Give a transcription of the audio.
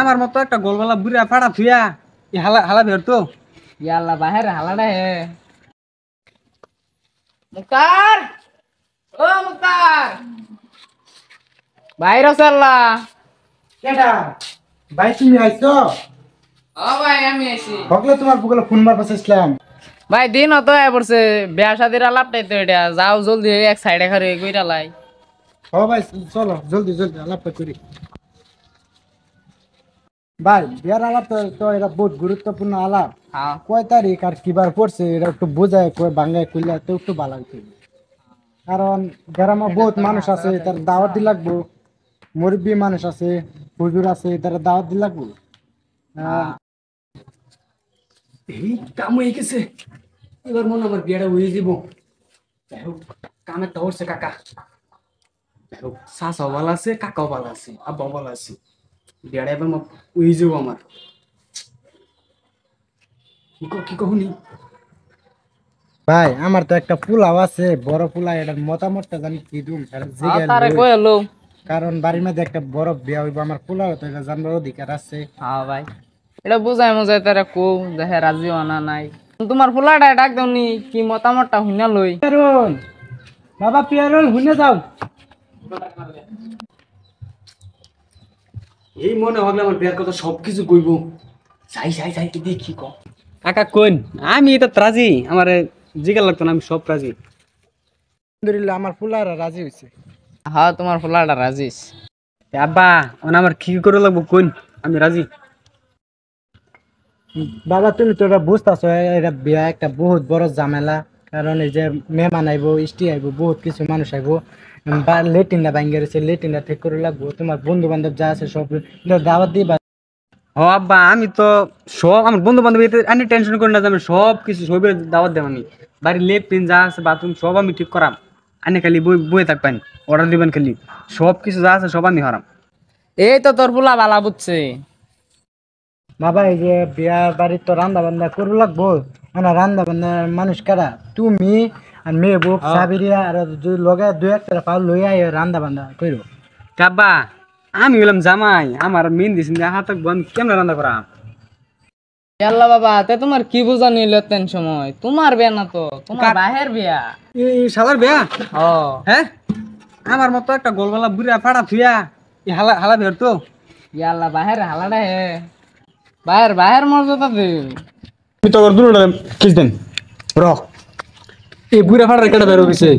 আমার মতো একটা গোলবেলা বুড়া ফাড়া থুয়া হালা হালা তো ইয়াল্লা বাহের হালাটা হে মুক্তার ও মুক্তার বাইর কেডা ভাই তুমি আইছো ও ভাই আমি আইছি তোমার বুকলে ফোন মারবা চাইছিলাম ভাই দিন অত আয় পড়ছে বিয়া শাদির তো এটা যাও জলদি এক সাইডে খারে কইরা লাই ও ভাই চলো জলদি জলদি আলাপটা করি ভাই বিয়ার আলাপ তো এটা বহুত গুরুত্বপূর্ণ আলাপ হ্যাঁ। কয় তারিখ আর কি বার পড়ছে এটা একটু বোঝায় কয় বাংলায় করলে তো একটু ভালো লাগবে কারণ গ্রামে বহুত মানুষ হ্যাঁ, আছে তার দাওয়াত হ্যাঁ। দি লাগবো মুরব্বী মানুষ আছে হুজুর আছে তারা দাওয়াত দি লাগবো এই কাম হয়ে গেছে এবার মনে আমার বিয়েটা হয়ে যাব কামে তো কাকা শাসাও ভালো আছে কাকাও ভালো আছে আব্বাও ভালো আছে ডেড়া এবার উই যাব আমার কি কহুনি ভাই আমার তো একটা পোলাও আছে বড় পোলা এটার মতামতটা জানি কি দুম কারণ বাড়ির মধ্যে একটা বড় বিয়া হইব আমার পোলাও তো এটা অধিকার আছে হ্যাঁ ভাই এটা বুঝাই মজাই তারা কো দেখে রাজি না নাই তোমার পোলাটা ডাক দাও কি মতামতটা হুইনা লই কারণ বাবা পিয়ারল হুইনা যাও এই মনে ভাবলে আমার বিয়ার কথা সবকিছু কইব যাই যাই যাই কি দেখি কো কাকা কোন আমি তো রাজি আমার জিগা লাগতো না আমি সব রাজি আলহামদুলিল্লাহ আমার ফুলারা রাজি হইছে হ্যাঁ তোমার ফুলারা রাজি বাবা ওন আমার কি করে লাগবো কোন আমি রাজি বাবা তুমি তো এটা বুঝতেছো এটা বিয়া একটা বহুত বড় ঝামেলা কারণ এই যে মেহমান আইব ইষ্টি আইব বহুত কিছু মানুষ আইব বা লেটিনটা ভাঙ্গে লেটিন লেটিনটা ঠিক করে লাগবো তোমার বন্ধু বান্ধব যা আছে সব দাওয়াত দিবা ও আব্বা আমি তো সব আমার বন্ধু বান্ধব এতে আমি টেনশন করি না যে আমি সব কিছু সবের দাওয়াত দেব আমি বাড়ির লেট্রিন যা আছে বাথরুম সব আমি ঠিক করাম আনে খালি বই বই থাকবেন অর্ডার দিবেন খালি সব কিছু যা আছে সব আমি হরাম এই তো তোর পোলা বালা বুঝছে বাবা এই যে বিয়া বাড়ির তো রান্না বান্না করবো লাগবো না মানে রান্না বান্নার মানুষ কারা তুমি আর মেয়ে বুক সাবিরিয়া আর লগে দুই একটা পাল লই আই রান্না বান্না কইরো কাব্বা আমি গেলাম জামাই আমার মেন দিস হাত বন্ধ কেমন রান্না করা আল্লাহ বাবা তে তোমার কি বুঝা নিল তেন সময় তোমার বিয়া না তো তোমার বাহের বিয়া এই শালার বিয়া ও হ্যাঁ আমার মতো একটা গোলগলা বুড়া ফাড়া থুয়া ই হালা হালা বের তো ইয়াল্লা বাহের হালাটা হে বাহের বাহের মর্যাদা দে আপনি তো দুটো কিস দেন এই বুড়া ফাটার কেটে বেরো দিছে